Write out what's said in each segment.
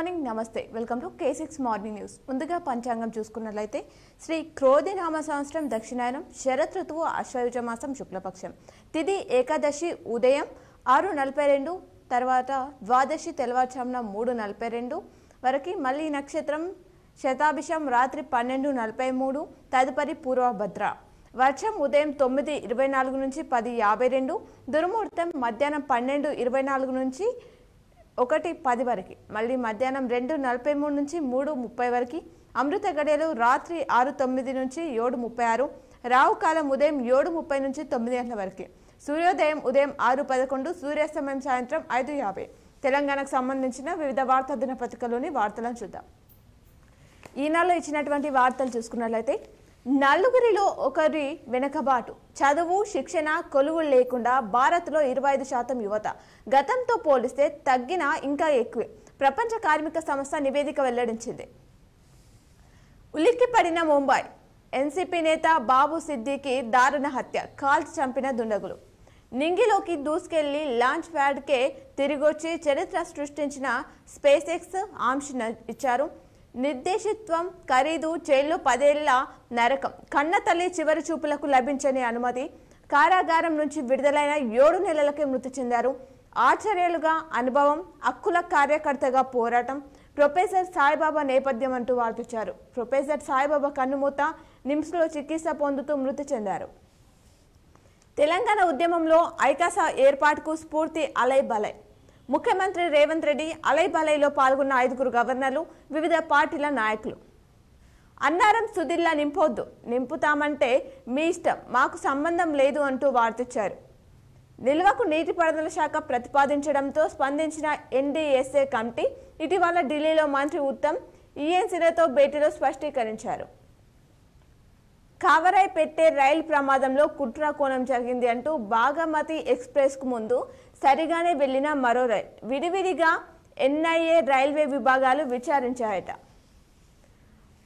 morning నమస్తే welcome to K six morning news ముందుగా పంచాంగం చూసుకున్నట్లయితే శ్రీ క్రోధి నామ సంవత్సరం దక్షిణాయనం శరత్ ఋతువు అశ్వయుజ మాసం శుక్లపక్షం తిది ఏకాదశి ఉదయం ఆరు నలభై రెండు తర్వాత ద్వాదశి తెల్లవారుజామున మూడు నలభై రెండు వరకు మళ్ళీ నక్షత్రం శతాభిషం రాత్రి పన్నెండు నలభై మూడు తదుపరి పూర్వభద్ర వర్షం ఉదయం తొమ్మిది ఇరవై నాలుగు నుంచి పది యాభై రెండు దుర్ముహూర్తం మధ్యాహ్నం పన్నెండు ఇరవై నాలుగు నుంచి ఒకటి పది వరకు మళ్ళీ మధ్యాహ్నం రెండు నలభై మూడు నుంచి మూడు ముప్పై వరకు అమృత గడియలు రాత్రి ఆరు తొమ్మిది నుంచి ఏడు ముప్పై ఆరు రావు కాలం ఉదయం ఏడు ముప్పై నుంచి తొమ్మిది గంటల వరకు సూర్యోదయం ఉదయం ఆరు పదకొండు సూర్యాస్తమయం సాయంత్రం ఐదు యాభై తెలంగాణకు సంబంధించిన వివిధ వార్తా దినపత్రికలోని వార్తలను చూద్దాం ఈనాడులో ఇచ్చినటువంటి వార్తలు చూసుకున్నట్లయితే నలుగురిలో ఒకరి వెనకబాటు చదువు శిక్షణ కొలువులు లేకుండా భారత్లో ఇరవై ఐదు శాతం యువత గతంతో పోలిస్తే తగ్గిన ఇంకా ఎక్కువే ప్రపంచ కార్మిక సంస్థ నివేదిక వెల్లడించింది ఉలిక్కిపడిన ముంబై ఎన్సీపీ నేత బాబు సిద్దికి దారుణ హత్య కాల్చి చంపిన దుండగులు నింగిలోకి దూసుకెళ్లి లాంచ్ ప్యాడ్కే తిరిగొచ్చి చరిత్ర సృష్టించిన స్పేస్ ఎక్స్ ఆంక్ష ఇచ్చారు నిర్దేశిత్వం ఖరీదు జైల్లో పదేళ్ల నరకం కన్న తల్లి చివరి చూపులకు లభించని అనుమతి కారాగారం నుంచి విడుదలైన ఏడు నెలలకే మృతి చెందారు ఆచార్యులుగా అనుభవం హక్కుల కార్యకర్తగా పోరాటం ప్రొఫెసర్ సాయిబాబా నేపథ్యం అంటూ వార్తించారు ప్రొఫెసర్ సాయిబాబా కన్నుమూత నిమ్స్లో చికిత్స పొందుతూ మృతి చెందారు తెలంగాణ ఉద్యమంలో ఐకాస ఏర్పాటుకు స్ఫూర్తి అలై బలై ముఖ్యమంత్రి రేవంత్ రెడ్డి అలైబలైలో పాల్గొన్న ఐదుగురు గవర్నర్లు వివిధ పార్టీల నాయకులు అన్నారం సుధిల్లా నింపొద్దు నింపుతామంటే మీ ఇష్టం మాకు సంబంధం లేదు అంటూ వార్తిచ్చారు నిల్వకు నీటిపారుదల శాఖ ప్రతిపాదించడంతో స్పందించిన ఎన్డీఎస్ఏ కమిటీ ఇటీవల ఢిల్లీలో మంత్రి ఉత్తమ్ ఈఎన్సీలతో భేటీలో స్పష్టీకరించారు కవరై పెట్టే రైలు ప్రమాదంలో కుట్ర కోణం జరిగింది అంటూ బాగమతి ఎక్స్ప్రెస్కు ముందు సరిగానే వెళ్లిన మరో రైలు విడివిడిగా ఎన్ఐఏ రైల్వే విభాగాలు విచారించాయట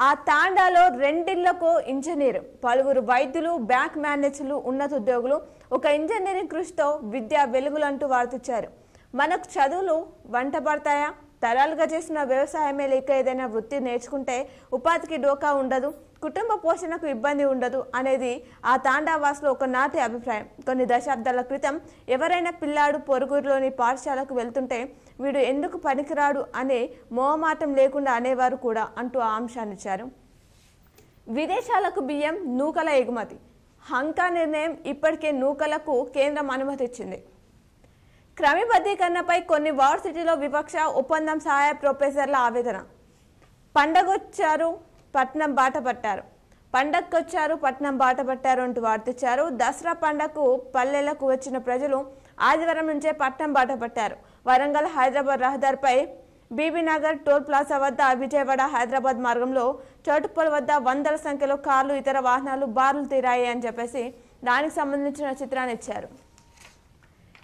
ఆ తాండాలో రెండిళ్లకు ఇంజనీర్ పలువురు వైద్యులు బ్యాంక్ మేనేజర్లు ఉన్నత ఉద్యోగులు ఒక ఇంజనీరింగ్ కృషితో విద్యా వెలుగులంటూ వార్తిచ్చారు మనకు చదువులు వంట పడతాయా తరాలుగా చేసిన వ్యవసాయమే లేక ఏదైనా వృత్తి నేర్చుకుంటే ఉపాధికి డోకా ఉండదు కుటుంబ పోషణకు ఇబ్బంది ఉండదు అనేది ఆ తాండావాసులో ఒక నాతి అభిప్రాయం కొన్ని దశాబ్దాల క్రితం ఎవరైనా పిల్లాడు పొరుగురులోని పాఠశాలకు వెళ్తుంటే వీడు ఎందుకు పనికిరాడు అనే మోహమాటం లేకుండా అనేవారు కూడా అంటూ ఆ అంశాన్నిచ్చారు విదేశాలకు బియ్యం నూకల ఎగుమతి హంకా నిర్ణయం ఇప్పటికే నూకలకు కేంద్రం అనుమతిచ్చింది క్రమబద్ధీకరణపై కొన్ని వార్సిటీలో వివక్ష ఒప్పందం సహాయ ప్రొఫెసర్ల ఆవేదన పండగొచ్చారు పట్నం బాట పట్టారు పండక్కొచ్చారు పట్నం బాట పట్టారు అంటూ వార్తిచ్చారు దసరా పండగకు పల్లెలకు వచ్చిన ప్రజలు ఆదివారం నుంచే పట్నం బాట పట్టారు వరంగల్ హైదరాబాద్ రహదారిపై బీబీనగర్ టోల్ ప్లాజా వద్ద విజయవాడ హైదరాబాద్ మార్గంలో చోటుపల్ వద్ద వందల సంఖ్యలో కార్లు ఇతర వాహనాలు బార్లు తీరాయి అని చెప్పేసి దానికి సంబంధించిన చిత్రాన్ని ఇచ్చారు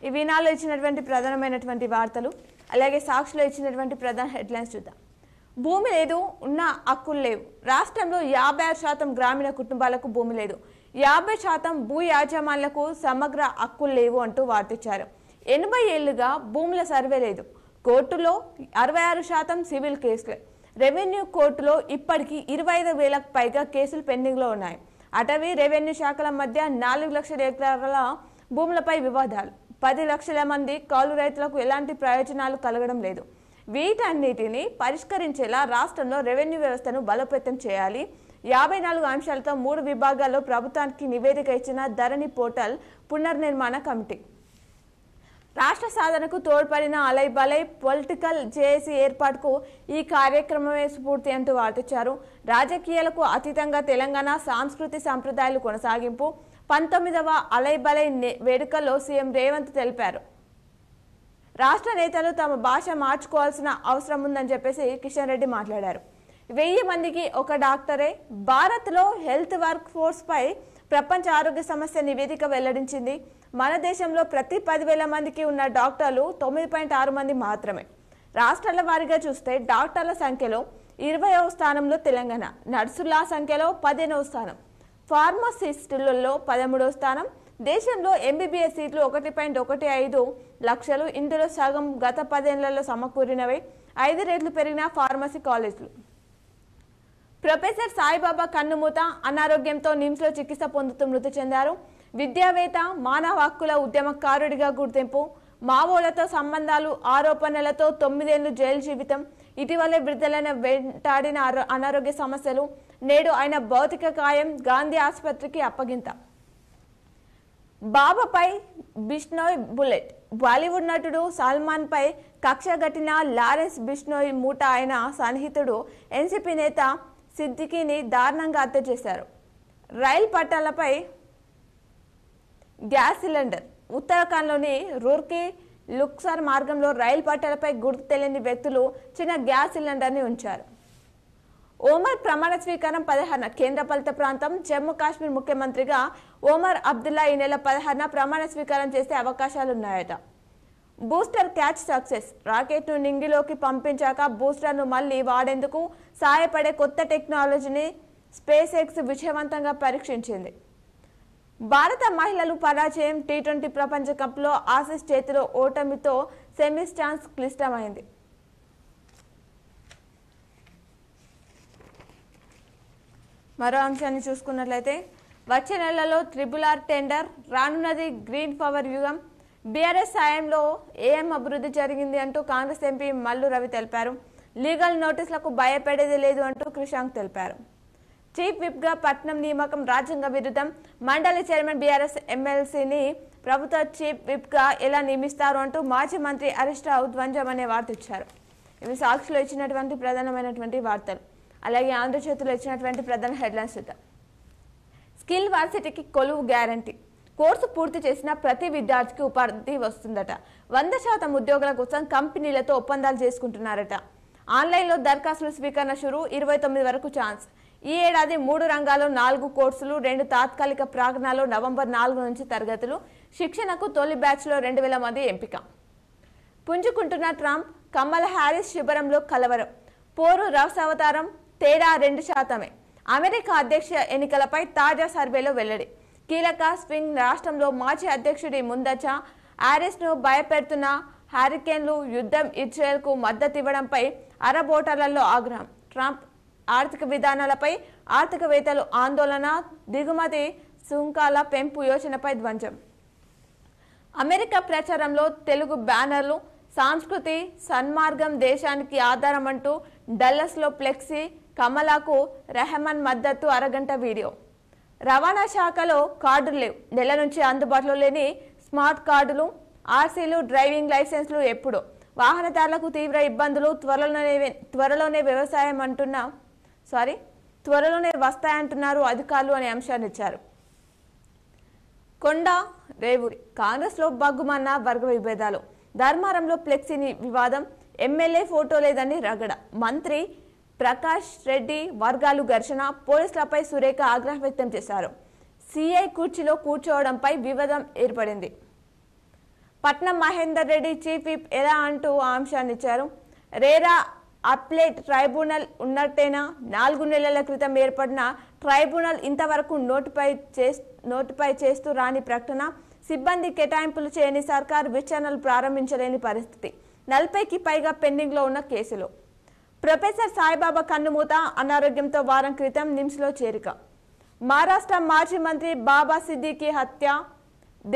ఈ ఈనాలో ఇచ్చినటువంటి ప్రధానమైనటువంటి వార్తలు అలాగే సాక్షిలో ఇచ్చినటువంటి ప్రధాన హెడ్లైన్స్ చూద్దాం భూమి లేదు ఉన్న హక్కులు లేవు రాష్ట్రంలో యాభై ఆరు శాతం గ్రామీణ కుటుంబాలకు భూమి లేదు యాభై శాతం భూ యాజమాన్లకు సమగ్ర హక్కులు లేవు అంటూ వార్తిచ్చారు ఎనభై ఏళ్లుగా భూముల సర్వే లేదు కోర్టులో అరవై ఆరు శాతం సివిల్ కేసులు రెవెన్యూ కోర్టులో ఇప్పటికీ ఇరవై ఐదు వేలకు పైగా కేసులు పెండింగ్లో ఉన్నాయి అటవీ రెవెన్యూ శాఖల మధ్య నాలుగు లక్షల ఎకరాల భూములపై వివాదాలు పది లక్షల మంది కౌలు రైతులకు ఎలాంటి ప్రయోజనాలు కలగడం లేదు వీటన్నిటిని పరిష్కరించేలా రాష్ట్రంలో రెవెన్యూ వ్యవస్థను బలోపేతం చేయాలి యాభై నాలుగు అంశాలతో మూడు విభాగాల్లో ప్రభుత్వానికి నివేదిక ఇచ్చిన ధరణి పోర్టల్ పునర్నిర్మాణ కమిటీ రాష్ట్ర సాధనకు తోడ్పడిన అలై బలై పొలిటికల్ జేఏసీ ఏర్పాటుకు ఈ కార్యక్రమమే స్ఫూర్తి అంటూ వాటిచ్చారు రాజకీయాలకు అతీతంగా తెలంగాణ సాంస్కృతి సంప్రదాయాలు కొనసాగింపు పంతొమ్మిదవ అలైబలై వేడుకల్లో సీఎం రేవంత్ తెలిపారు రాష్ట్ర నేతలు తమ భాష మార్చుకోవాల్సిన అవసరం ఉందని చెప్పేసి కిషన్ రెడ్డి మాట్లాడారు వెయ్యి మందికి ఒక డాక్టరే భారత్లో హెల్త్ వర్క్ ఫోర్స్పై ప్రపంచ ఆరోగ్య సమస్య నివేదిక వెల్లడించింది మన దేశంలో ప్రతి పదివేల మందికి ఉన్న డాక్టర్లు తొమ్మిది పాయింట్ ఆరు మంది మాత్రమే రాష్ట్రాల వారీగా చూస్తే డాక్టర్ల సంఖ్యలో ఇరవయవ స్థానంలో తెలంగాణ నర్సుల సంఖ్యలో పదిహేనవ స్థానం ఫార్మసిస్టులలో పదమూడవ స్థానం దేశంలో ఎంబీబీఎస్ సీట్లు ఒకటి పాయింట్ ఒకటి ఐదు లక్షలు ఇందులో సగం గత పదేళ్లలో సమకూరినవి ఐదు రేట్లు పెరిగిన ఫార్మసీ కాలేజీలు ప్రొఫెసర్ సాయిబాబా కన్నుమూత అనారోగ్యంతో నిమ్స్లో చికిత్స పొందుతూ మృతి చెందారు విద్యావేత్త మానవ హక్కుల ఉద్యమకారుడిగా గుర్తింపు మావోలతో సంబంధాలు ఆరోపణలతో తొమ్మిదేళ్లు జైలు జీవితం ఇటీవల విడుదలైన వెంటాడిన అనారోగ్య సమస్యలు నేడు ఆయన భౌతిక కాయం గాంధీ ఆసుపత్రికి అప్పగింత బాబాపై బిష్నోయ్ బుల్లెట్ బాలీవుడ్ నటుడు సల్మాన్ పై కక్ష గట్టిన లారెన్స్ బిష్నోయ్ మూట ఆయన సన్నిహితుడు ఎన్సీపీ నేత సిద్దికీని దారుణంగా హత్య చేశారు రైల్ పట్టాలపై గ్యాస్ సిలిండర్ ఉత్తరాఖండ్లోని రూర్కీ లుక్సార్ మార్గంలో రైలు పట్టాలపై గుర్తు తెలియని వ్యక్తులు చిన్న గ్యాస్ సిలిండర్ని ఉంచారు ఓమర్ ప్రమాణ స్వీకారం పదహారున కేంద్రపాలిత ప్రాంతం జమ్మూ కాశ్మీర్ ముఖ్యమంత్రిగా ఓమర్ అబ్దుల్లా ఈ నెల పదహారున ప్రమాణ స్వీకారం చేసే అవకాశాలున్నాయట బూస్టర్ క్యాచ్ సక్సెస్ రాకెట్ను నింగిలోకి పంపించాక బూస్టర్ను మళ్ళీ వాడేందుకు సహాయపడే కొత్త టెక్నాలజీని స్పేస్ ఎక్స్ విజయవంతంగా పరీక్షించింది భారత మహిళలు పరాజయం టీ ట్వంటీ ప్రపంచ కప్లో ఆసిస్ చేతిలో ఓటమితో సెమీస్టాన్స్ క్లిష్టమైంది మరో అంశాన్ని చూసుకున్నట్లయితే వచ్చే నెలలో త్రిబుల్ ఆర్ టెండర్ రానున్నది గ్రీన్ పవర్ యుగం బీఆర్ఎస్ సాయంలో ఏఎం అభివృద్ధి జరిగింది అంటూ కాంగ్రెస్ ఎంపీ మల్లు రవి తెలిపారు లీగల్ నోటీసులకు భయపడేది లేదు అంటూ కృషాంక్ తెలిపారు చీఫ్ విప్గా పట్నం నియామకం రాజ్యాంగ విరుద్ధం మండలి చైర్మన్ బీఆర్ఎస్ ఎమ్మెల్సీని ప్రభుత్వ చీఫ్ విప్గా ఎలా నియమిస్తారు అంటూ మాజీ మంత్రి హరీష్ రావు ధ్వంజం అనే వార్త ఇచ్చారు ఇవి సాక్షులు ఇచ్చినటువంటి ప్రధానమైనటువంటి వార్తలు అలాగే ఆంధ్రజ్యోతిలో ఇచ్చినటువంటి ప్రధాన హెడ్లైన్స్ చూద్దాం స్కిల్ వర్సిటీకి కొలువు గ్యారంటీ కోర్సు పూర్తి చేసిన ప్రతి విద్యార్థికి ఉపాధి వస్తుందట వంద శాతం ఉద్యోగుల కోసం కంపెనీలతో ఒప్పందాలు చేసుకుంటున్నారట ఆన్లైన్లో దరఖాస్తుల స్వీకరణ షురు ఇరవై తొమ్మిది వరకు ఛాన్స్ ఈ ఏడాది మూడు రంగాల్లో నాలుగు కోర్సులు రెండు తాత్కాలిక ప్రాగణాలు నవంబర్ నాలుగు నుంచి తరగతులు శిక్షణకు తొలి బ్యాచ్లో రెండు వేల మంది ఎంపిక పుంజుకుంటున్న ట్రంప్ కమల్ హ్యారిస్ శిబిరంలో కలవరం పోరు రసవతారం తేడా రెండు శాతమే అమెరికా అధ్యక్ష ఎన్నికలపై తాజా సర్వేలో వెల్లడి కీలక స్వింగ్ రాష్ట్రంలో మాజీ అధ్యక్షుడి ముందచ ను భయపెడుతున్న హ్యారికేన్లు యుద్ధం ఇజ్రాయెల్కు మద్దతు అరబ్ ఓటర్లలో ఆగ్రహం ట్రంప్ ఆర్థిక విధానాలపై ఆర్థికవేత్తలు ఆందోళన దిగుమతి సుంకాల పెంపు యోచనపై ధ్వంజం అమెరికా ప్రచారంలో తెలుగు బ్యానర్లు సాంస్కృతి సన్మార్గం దేశానికి ఆధారం అంటూ డల్లస్లో ఫ్లెక్సీ కమలాకు రెహమాన్ మద్దతు అరగంట వీడియో రవాణా శాఖలో కార్డులు లేవు నెల నుంచి అందుబాటులో లేని స్మార్ట్ కార్డులు ఆర్సీలు డ్రైవింగ్ లైసెన్స్లు ఎప్పుడో వాహనదారులకు తీవ్ర ఇబ్బందులు త్వరలోనే త్వరలోనే వ్యవసాయం అంటున్న సారీ త్వరలోనే వస్తాయంటున్నారు అధికారులు అనే అంశాన్ని ఇచ్చారు కొండ రేవూరి కాంగ్రెస్లో బగ్గుమన్న వర్గ విభేదాలు ధర్మారంలో ఫ్లెక్సీని వివాదం ఎమ్మెల్యే ఫోటో లేదని రగడ మంత్రి ప్రకాష్ రెడ్డి వర్గాలు ఘర్షణ పోలీసులపై సురేఖ ఆగ్రహం వ్యక్తం చేశారు సీఐ కుర్చీలో కూర్చోవడంపై వివాదం ఏర్పడింది పట్నం మహేందర్ రెడ్డి చీఫ్ విప్ ఎలా అంటూ అంశాన్ని ఇచ్చారు రేరా అప్లేట్ ట్రైబ్యునల్ ఉన్నట్టేనా నాలుగు నెలల క్రితం ఏర్పడిన ట్రైబ్యునల్ ఇంతవరకు నోటిఫై చే నోటిఫై చేస్తూ రాని ప్రకటన సిబ్బంది కేటాయింపులు చేయని సర్కార్ విచారణలు ప్రారంభించలేని పరిస్థితి నలభైకి పైగా పెండింగ్లో ఉన్న కేసులు ప్రొఫెసర్ సాయిబాబా కన్నుమూత అనారోగ్యంతో వారం క్రితం నిమ్స్లో చేరిక మహారాష్ట్ర మాజీ మంత్రి బాబా సిద్దికి హత్య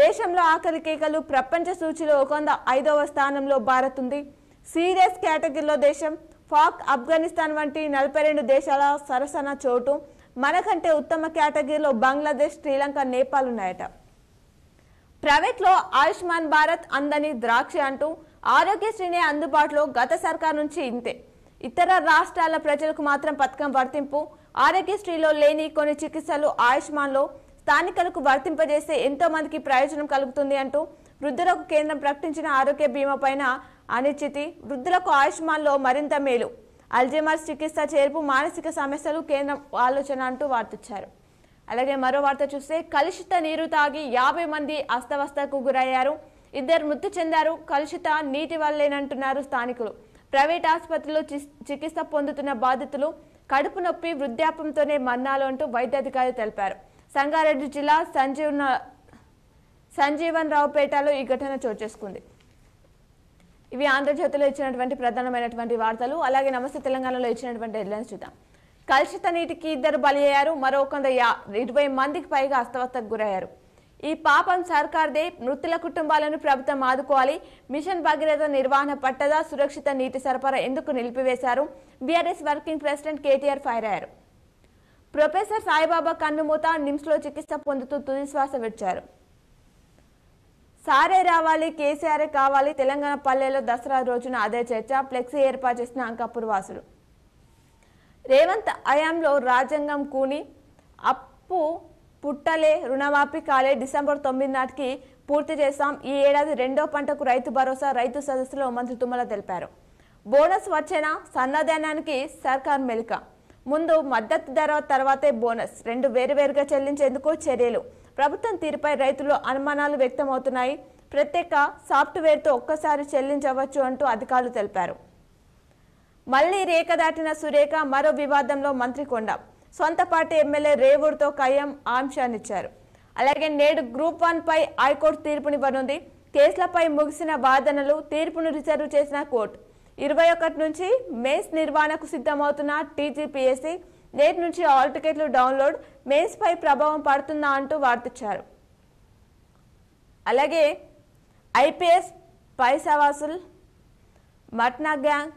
దేశంలో ఆకలి కేకలు ప్రపంచ సూచిలో ఒకొంద ఐదవ స్థానంలో భారత్ ఉంది సీరియస్ కేటగిరీలో దేశం ఫాక్ ఆఫ్ఘనిస్తాన్ వంటి నలభై రెండు దేశాల సరసన చోటు మనకంటే ఉత్తమ కేటగిరీలో బంగ్లాదేశ్ శ్రీలంక నేపాల్ ఉన్నాయట ప్రైవేట్లో ఆయుష్మాన్ భారత్ అందని ద్రాక్ష అంటూ ఆరోగ్యశ్రీనే అందుబాటులో గత సర్కార్ నుంచి ఇంతే ఇతర రాష్ట్రాల ప్రజలకు మాత్రం పథకం వర్తింపు ఆరోగ్యశ్రీలో లేని కొన్ని చికిత్సలు ఆయుష్మాన్లో స్థానికులకు వర్తింపజేస్తే ఎంతో మందికి ప్రయోజనం కలుగుతుంది అంటూ వృద్ధులకు కేంద్రం ప్రకటించిన ఆరోగ్య బీమా పైన అనిశ్చితి వృద్ధులకు ఆయుష్మాన్లో మరింత మేలు అల్జీమర్స్ చికిత్స చేర్పు మానసిక సమస్యలు కేంద్రం ఆలోచన అంటూ వార్తిచ్చారు అలాగే మరో వార్త చూస్తే కలుషిత నీరు తాగి యాభై మంది అస్తవస్తకు గురయ్యారు ఇద్దరు మృతి చెందారు కలుషిత నీటి వల్లేనంటున్నారు స్థానికులు ప్రైవేట్ ఆసుపత్రిలో చికిత్స పొందుతున్న బాధితులు కడుపు నొప్పి వృద్ధాపంతోనే మన్నాలు అంటూ వైద్యాధికారులు తెలిపారు సంగారెడ్డి జిల్లా సంజీవన సంజీవన్ రావుపేటలో ఈ ఘటన చోటు చేసుకుంది ఇవి ఆంధ్రజ్యోతిలో ఇచ్చినటువంటి ప్రధానమైనటువంటి వార్తలు అలాగే నమస్తే తెలంగాణలో ఇచ్చినటువంటి హెడ్లైన్స్ చూద్దాం కలుషిత నీటికి ఇద్దరు బలి అయ్యారు మరో కొంత ఇరవై మందికి పైగా అస్తవస్తకు గురయ్యారు ఈ పాపం సర్కార్దే మృతుల కుటుంబాలను ప్రభుత్వం ఆదుకోవాలి మిషన్ భగీరథ నిర్వహణ పట్టదా సురక్షిత నీటి సరఫరా ఎందుకు నిలిపివేశారు BRS working president KTR fire అయ్యారు ప్రొఫెసర్ సాయిబాబా కన్నుమూత నిమ్స్లో చికిత్స పొందుతూ తుదిశ్వాస విడిచారు సారే రావాలి కేసీఆర్ఏ కావాలి తెలంగాణ పల్లెల్లో దసరా రోజున అదే చర్చ ఫ్లెక్సీ ఏర్పాటు చేసిన అంకాపూర్ వాసులు రేవంత్ అయాంలో రాజ్యాంగం కూని అప్పు పుట్టలే రుణమాఫీ కాలే డిసెంబర్ తొమ్మిది నాటికి పూర్తి చేశాం ఈ ఏడాది రెండో పంటకు రైతు భరోసా రైతు సదస్సులో మంత్రి తుమ్మల తెలిపారు బోనస్ వచ్చిన సన్నధానానికి సర్కార్ మెలిక ముందు మద్దతు ధర తర్వాతే బోనస్ రెండు వేరువేరుగా చెల్లించేందుకు చర్యలు ప్రభుత్వం తీరుపై రైతులు అనుమానాలు వ్యక్తమవుతున్నాయి ప్రత్యేక సాఫ్ట్వేర్తో ఒక్కసారి చెల్లించవచ్చు అంటూ అధికారులు తెలిపారు మళ్లీ రేఖ దాటిన సురేఖ మరో వివాదంలో మంత్రి కొండ సొంత పార్టీ ఎమ్మెల్యే రేవూర్తో ఖయం ఆంశాన్నిచ్చారు అలాగే నేడు గ్రూప్ వన్ పై హైకోర్టు తీర్పునివ్వనుంది కేసులపై ముగిసిన వాదనలు తీర్పును రిజర్వ్ చేసిన కోర్టు ఇరవై ఒకటి నుంచి మేస్ నిర్వహణకు సిద్ధమవుతున్న టీజీపీఎస్సీ నేటి నుంచి ఆల్ టికెట్లు డౌన్లోడ్ మేన్స్ పై ప్రభావం పడుతుందా అంటూ వార్తిచ్చారు అలాగే ఐపీఎస్ పైసావాసుల్ మట్నా గ్యాంగ్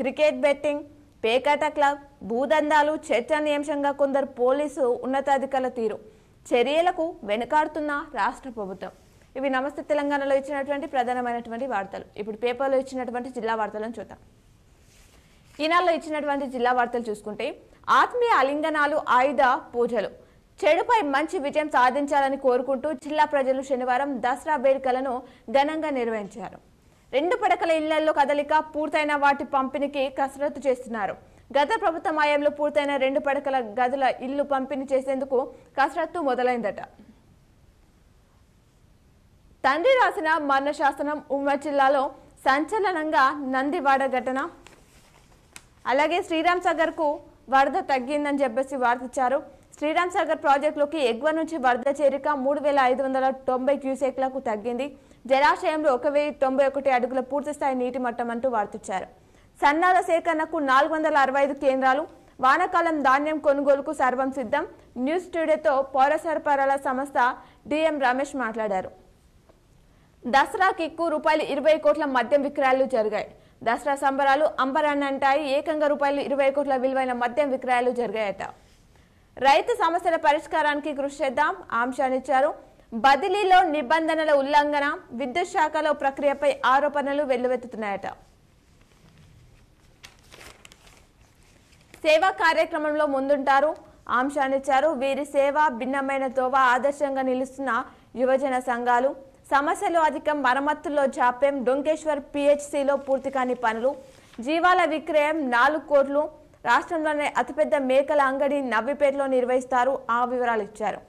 క్రికెట్ బెట్టింగ్ పేకాట క్లబ్ భూదందాలు చర్చనీయాంశంగా కొందరు పోలీసు ఉన్నతాధికారుల తీరు చర్యలకు వెనుకాడుతున్న రాష్ట్ర ప్రభుత్వం ఇవి నమస్తే తెలంగాణలో ఇచ్చినటువంటి ప్రధానమైనటువంటి వార్తలు ఇప్పుడు పేపర్లో ఇచ్చినటువంటి జిల్లా వార్తలను చూద్దాం ఈనాల్లో ఇచ్చినటువంటి జిల్లా వార్తలు చూసుకుంటే ఆత్మీయ అలింగనాలు ఆయుధ పూజలు చెడుపై మంచి విజయం సాధించాలని కోరుకుంటూ జిల్లా ప్రజలు శనివారం దసరా వేడుకలను ఘనంగా నిర్వహించారు రెండు పడకల ఇళ్లలో కదలిక పూర్తయిన వాటి పంపిణీకి కసరత్తు చేస్తున్నారు గత ప్రభుత్వ మాయంలో పూర్తయిన రెండు పడకల గదుల ఇల్లు పంపిణీ చేసేందుకు కసరత్తు మొదలైందట తండ్రి రాసిన శాసనం ఉమ్మడి జిల్లాలో సంచలనంగా నందివాడ ఘటన అలాగే శ్రీరామ్ కు వరద తగ్గిందని చెప్పేసి వార్తిచ్చారు శ్రీరామ్ సాగర్ ప్రాజెక్టులోకి ఎగువ నుంచి వరద చేరిక మూడు వేల ఐదు వందల తొంభై క్యూసెక్లకు తగ్గింది జలాశయంలో ఒక వెయ్యి తొంభై ఒకటి అడుగుల పూర్తిస్థాయి నీటి మట్టం అంటూ వార్తిచ్చారు సన్నాల సేకరణకు నాలుగు వందల కేంద్రాలు వానకాలం ధాన్యం కొనుగోలుకు సర్వం సిద్ధం న్యూస్ టుడేతో పౌర సరఫరాల సంస్థ డిఎం రమేష్ మాట్లాడారు దసరాకి ఎక్కువ రూపాయలు ఇరవై కోట్ల మద్యం విక్రయాలు జరిగాయి దసరా సంబరాలు అంబరాన్నంటాయి ఏకంగా రూపాయలు ఇరవై కోట్ల విలువైన మద్యం విక్రయాలు జరిగాయట రైతు సమస్యల పరిష్కారానికి కృషి చేద్దాం ఆంశాన్నిచ్చారు బదిలీలో నిబంధనల ఉల్లంఘన విద్యుత్ శాఖలో ప్రక్రియపై ఆరోపణలు వెల్లువెత్తుతున్నాయట సేవా కార్యక్రమంలో ముందుంటారు ఆంశాన్నిచ్చారు వీరి సేవ భిన్నమైన తోవ ఆదర్శంగా నిలుస్తున్న యువజన సంఘాలు సమస్యలు అధికం మరమ్మతుల్లో జాప్యం డొంకేశ్వర్ పిహెచ్సిలో పూర్తి కాని పనులు జీవాల విక్రయం నాలుగు కోట్లు రాష్ట్రంలోనే అతిపెద్ద మేకల అంగడి నవ్విపేటలో నిర్వహిస్తారు ఆ వివరాలు ఇచ్చారు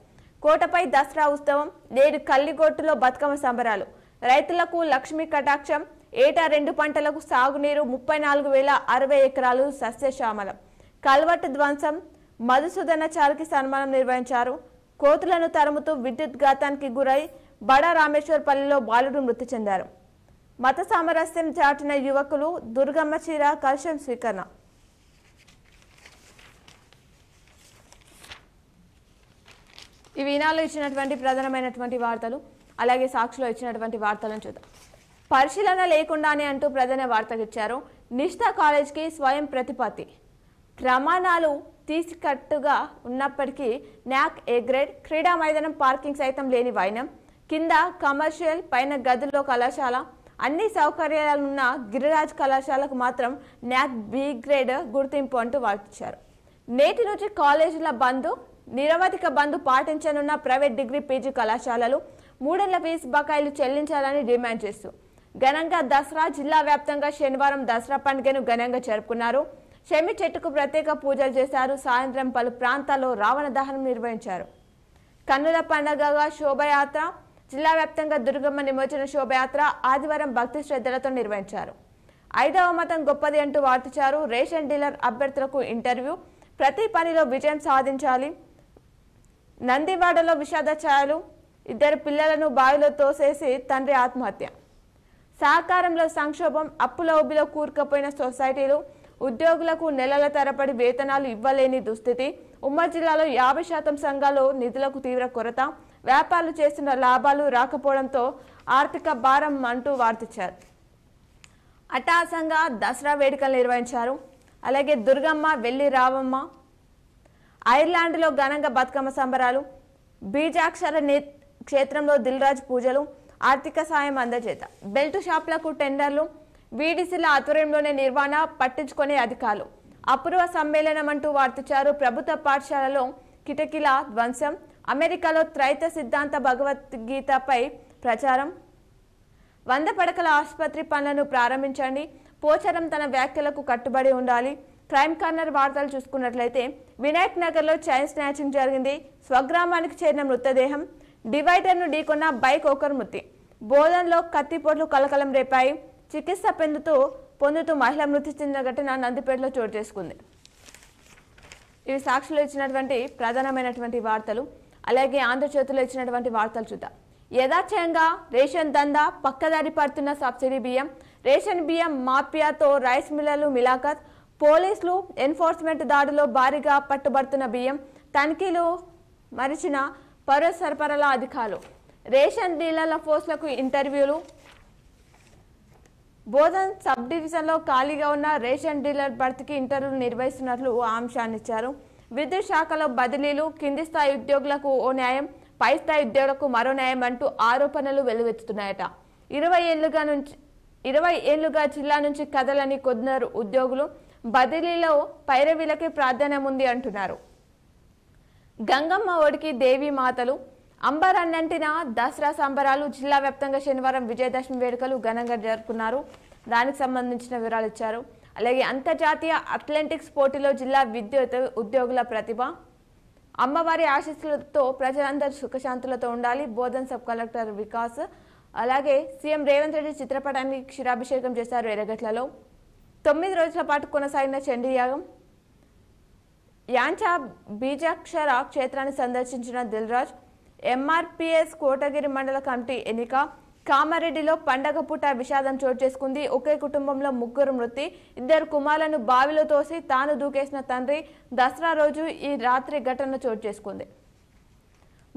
కోటపై దసరా ఉత్సవం నేడు కల్లిగొట్టులో బతుకమ్మ సంబరాలు రైతులకు లక్ష్మీ కటాక్షం ఏటా రెండు పంటలకు సాగునీరు ముప్పై నాలుగు వేల అరవై ఎకరాలు సస్యశ్యామలం కల్వర్టు ధ్వంసం మధుసూదనాచారికి సన్మానం నిర్వహించారు కోతులను తరుముతూ విద్యుత్ ఘాతానికి గురై బడా రామేశ్వరపల్లిలో బాలుడు మృతి చెందారు మత సామరస్యం చాటిన యువకులు దుర్గమ్మ చీర కలుషం స్వీకరణ ఈ వినాలు ఇచ్చినటువంటి ప్రధానమైనటువంటి వార్తలు అలాగే సాక్షిలో ఇచ్చినటువంటి వార్తలను చూద్దాం పరిశీలన లేకుండానే అంటూ ప్రధాన ఇచ్చారు నిష్ఠా కాలేజ్కి స్వయం ప్రతిపత్తి ప్రమాణాలు తీసుకట్టుగా ఉన్నప్పటికీ న్యాక్ ఏ గ్రేడ్ క్రీడా మైదానం పార్కింగ్ సైతం లేని వైనం కింద కమర్షియల్ పైన గదుల్లో కళాశాల అన్ని సౌకర్యాలున్న గిరిరాజ్ కళాశాలకు మాత్రం న్యాక్ బి గ్రేడ్ గుర్తింపు అంటూ వాటిచ్చారు నేటి నుంచి కాలేజీల బంధు నిరవధిక బంధు పాటించనున్న ప్రైవేట్ డిగ్రీ పీజీ కళాశాలలు మూడేళ్ల ఫీజు బకాయిలు చెల్లించాలని డిమాండ్ చేస్తూ ఘనంగా దసరా జిల్లా వ్యాప్తంగా శనివారం దసరా పండుగను ఘనంగా జరుపుకున్నారు షమి చెట్టుకు ప్రత్యేక పూజలు చేశారు సాయంత్రం పలు ప్రాంతాల్లో రావణ దహనం నిర్వహించారు కన్నుల పండగగా శోభయాత్ర జిల్లా వ్యాప్తంగా దుర్గమ్మ నిమోచన శోభయాత్ర ఆదివారం భక్తి శ్రద్ధలతో నిర్వహించారు ఐదవ మతం గొప్పది అంటూ వార్తించారు రేషన్ డీలర్ అభ్యర్థులకు ఇంటర్వ్యూ ప్రతి పనిలో విజయం సాధించాలి నందివాడలో విషాద ఛాయలు ఇద్దరు పిల్లలను బావిలో తోసేసి తండ్రి ఆత్మహత్య సహకారంలో సంక్షోభం అప్పుల ఉబ్బిలో కూరుకుపోయిన సొసైటీలు ఉద్యోగులకు నెలల తరబడి వేతనాలు ఇవ్వలేని దుస్థితి ఉమ్మడి జిల్లాలో యాభై శాతం సంఘాలు నిధులకు తీవ్ర కొరత వ్యాపారాలు చేస్తున్న లాభాలు రాకపోవడంతో ఆర్థిక భారం అంటూ వార్తించారు అటాసంగా దసరా వేడుకలు నిర్వహించారు అలాగే దుర్గమ్మ వెళ్ళి రావమ్మ ఐర్లాండ్లో ఘనంగా బతుకమ్మ సంబరాలు బీజాక్షర నే క్షేత్రంలో దిల్రాజ్ పూజలు ఆర్థిక సాయం అందజేత బెల్ట్ షాప్లకు టెండర్లు వీడిసీల ఆధ్వర్యంలోనే నిర్వహణ పట్టించుకునే అధికారులు అపూర్వ సమ్మేళనం అంటూ వార్తించారు ప్రభుత్వ పాఠశాలలో కిటకిల ధ్వంసం అమెరికాలో త్రైత సిద్ధాంత భగవద్గీతపై ప్రచారం వంద పడకల ఆసుపత్రి పనులను ప్రారంభించండి పోచారం తన వ్యాఖ్యలకు కట్టుబడి ఉండాలి క్రైమ్ కార్నర్ వార్తలు చూసుకున్నట్లయితే వినాయక్ నగర్లో చైన్ స్నాచింగ్ జరిగింది స్వగ్రామానికి చేరిన మృతదేహం డివైడర్ను ఢీకొన్న బైక్ ఒకరు మృతి బోధన్లో కత్తిపోట్లు కలకలం రేపాయి చికిత్స పెందుతూ పొందుతూ మహిళ మృతి చెందిన ఘటన నందిపేటలో చోటు చేసుకుంది ఇవి సాక్షులు ఇచ్చినటువంటి ప్రధానమైనటువంటి వార్తలు అలాగే ఆంధ్రజ్యోతిలో ఇచ్చినటువంటి వార్తలు చూద్దాం యథాచయంగా రేషన్ దందా పక్కదారి పడుతున్న సబ్సిడీ బియ్యం రేషన్ బియ్యం మాఫియాతో రైస్ మిల్లర్లు మిలాఖత్ పోలీసులు ఎన్ఫోర్స్మెంట్ దాడిలో భారీగా పట్టుబడుతున్న బియ్యం తనిఖీలు మరిచిన పౌర సరఫరాల అధికారులు రేషన్ డీలర్ల ఫోర్స్లకు ఇంటర్వ్యూలు బోధన్ సబ్ డివిజన్లో ఖాళీగా ఉన్న రేషన్ డీలర్ భర్తీకి ఇంటర్వ్యూలు నిర్వహిస్తున్నట్లు ఓ ఆంశాన్నిచ్చారు విద్యుత్ శాఖలో బదిలీలు కింది స్థాయి ఉద్యోగులకు ఓ న్యాయం పై స్థాయి ఉద్యోగులకు మరో న్యాయం అంటూ ఆరోపణలు వెలువెత్తుతున్నాయట ఇరవై ఏళ్లుగా నుంచి ఇరవై ఏళ్లుగా జిల్లా నుంచి కదలని కొందరు ఉద్యోగులు బదిలీలో పైరవీలకే ప్రాధాన్యం ఉంది అంటున్నారు గంగమ్మ ఒడికి దేవి మాతలు అంబర్ అన్నంటిన దసరా సంబరాలు జిల్లా వ్యాప్తంగా శనివారం విజయదశమి వేడుకలు ఘనంగా జరుపుకున్నారు దానికి సంబంధించిన వివరాలు ఇచ్చారు అలాగే అంతర్జాతీయ అథ్లెటిక్స్ పోటీలో జిల్లా విద్యుత్ ఉద్యోగుల ప్రతిభ అమ్మవారి ఆశీస్సులతో ప్రజలందరూ సుఖశాంతులతో ఉండాలి బోధన్ సబ్ కలెక్టర్ వికాస్ అలాగే సీఎం రేవంత్ రెడ్డి చిత్రపటానికి క్షీరాభిషేకం చేశారు ఎర్రగట్లలో తొమ్మిది రోజుల పాటు కొనసాగిన చండీయాగం యాంచా బీజాక్షర క్షేత్రాన్ని సందర్శించిన దిల్రాజ్ ఎంఆర్పిఎస్ కోటగిరి మండల కమిటీ ఎన్నిక కామారెడ్డిలో పండగ పూట విషాదం చోటు చేసుకుంది ఒకే కుటుంబంలో ముగ్గురు మృతి ఇద్దరు కుమారులను బావిలో తోసి తాను దూకేసిన తండ్రి దసరా రోజు ఈ రాత్రి ఘటన చోటు చేసుకుంది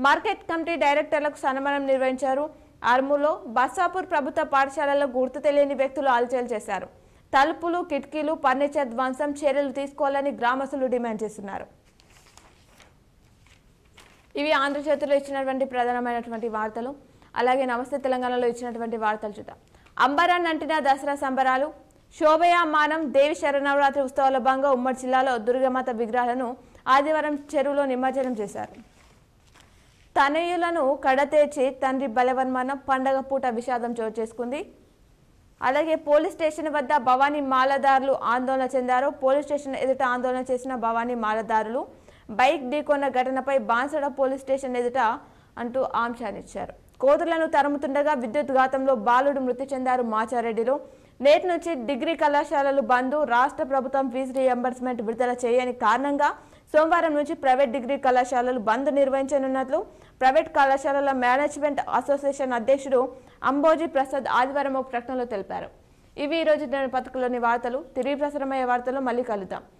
మార్కెట్ కమిటీ డైరెక్టర్లకు సన్మానం నిర్వహించారు అర్ములో బస్సాపూర్ ప్రభుత్వ పాఠశాలలో గుర్తు తెలియని వ్యక్తులు అలచలు చేశారు తలుపులు కిటికీలు ఫర్నిచర్ ధ్వంసం చర్యలు తీసుకోవాలని గ్రామస్తులు డిమాండ్ చేస్తున్నారు ఇవి ఆంధ్రజ్యోతిలో ఇచ్చినటువంటి ప్రధానమైనటువంటి వార్తలు అలాగే నమస్తే తెలంగాణలో ఇచ్చినటువంటి వార్తలు చూద్దాం అంబరాన్ అంటిన దసరా సంబరాలు శోభయామానం దేవి శరణవరాత్రి ఉత్సవాల భాగంగా ఉమ్మడి జిల్లాలో దుర్గమాత విగ్రహాలను ఆదివారం చెరువులో నిమజ్జనం చేశారు తనయులను కడతేర్చి తండ్రి బలవన్మానం పండగ పూట విషాదం చోటు చేసుకుంది అలాగే పోలీస్ స్టేషన్ వద్ద భవానీ మాలదారులు ఆందోళన చెందారు పోలీస్ స్టేషన్ ఎదుట ఆందోళన చేసిన భవానీ మాలదారులు బైక్ ఢీకొన్న ఘటనపై బాన్సడ పోలీస్ స్టేషన్ ఎదుట అంటూ ఆంక్షానిచ్చారు కోతులను తరుముతుండగా విద్యుత్ ఘాతంలో బాలుడు మృతి చెందారు మాచారెడ్డిలో నేటి నుంచి డిగ్రీ కళాశాలలు బంద్ రాష్ట్ర ప్రభుత్వం ఫీజు రియంబర్స్మెంట్ విడుదల చేయని కారణంగా సోమవారం నుంచి ప్రైవేట్ డిగ్రీ కళాశాలలు బంద్ నిర్వహించనున్నట్లు ప్రైవేట్ కళాశాలల మేనేజ్మెంట్ అసోసియేషన్ అధ్యక్షుడు అంబోజీ ప్రసాద్ ఆదివారం ఒక ప్రకటనలో తెలిపారు ఇవి ఈరోజు నేను పథకంలోని వార్తలు తిరిగి ప్రసారమయ్యే వార్తలు మళ్ళీ కలుద్దాం